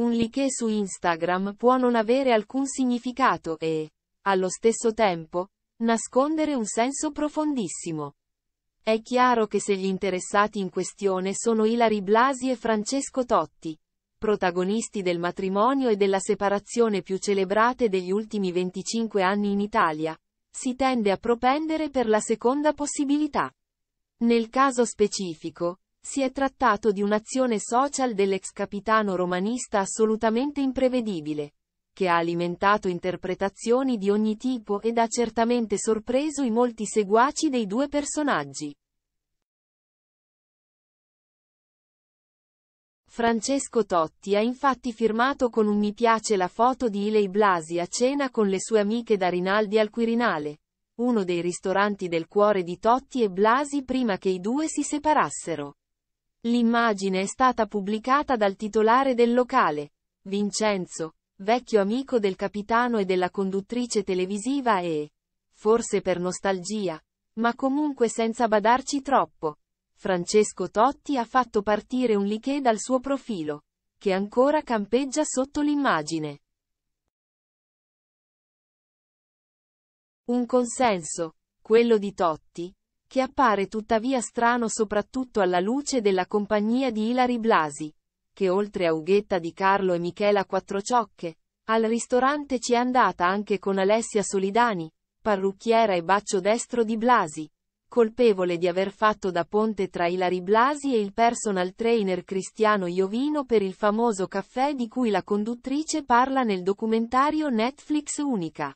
Un like su Instagram può non avere alcun significato e, allo stesso tempo, nascondere un senso profondissimo. È chiaro che se gli interessati in questione sono Ilari Blasi e Francesco Totti, protagonisti del matrimonio e della separazione più celebrate degli ultimi 25 anni in Italia, si tende a propendere per la seconda possibilità. Nel caso specifico, si è trattato di un'azione social dell'ex capitano romanista assolutamente imprevedibile, che ha alimentato interpretazioni di ogni tipo ed ha certamente sorpreso i molti seguaci dei due personaggi. Francesco Totti ha infatti firmato con un mi piace la foto di Ilei Blasi a cena con le sue amiche da Rinaldi al Quirinale, uno dei ristoranti del cuore di Totti e Blasi prima che i due si separassero. L'immagine è stata pubblicata dal titolare del locale, Vincenzo, vecchio amico del capitano e della conduttrice televisiva e, forse per nostalgia, ma comunque senza badarci troppo. Francesco Totti ha fatto partire un liché dal suo profilo, che ancora campeggia sotto l'immagine. Un consenso, quello di Totti, che appare tuttavia strano soprattutto alla luce della compagnia di Ilari Blasi, che oltre a Ughetta di Carlo e Michela Quattrociocche, al ristorante ci è andata anche con Alessia Solidani, parrucchiera e bacio destro di Blasi, colpevole di aver fatto da ponte tra Ilari Blasi e il personal trainer Cristiano Iovino per il famoso caffè di cui la conduttrice parla nel documentario Netflix Unica.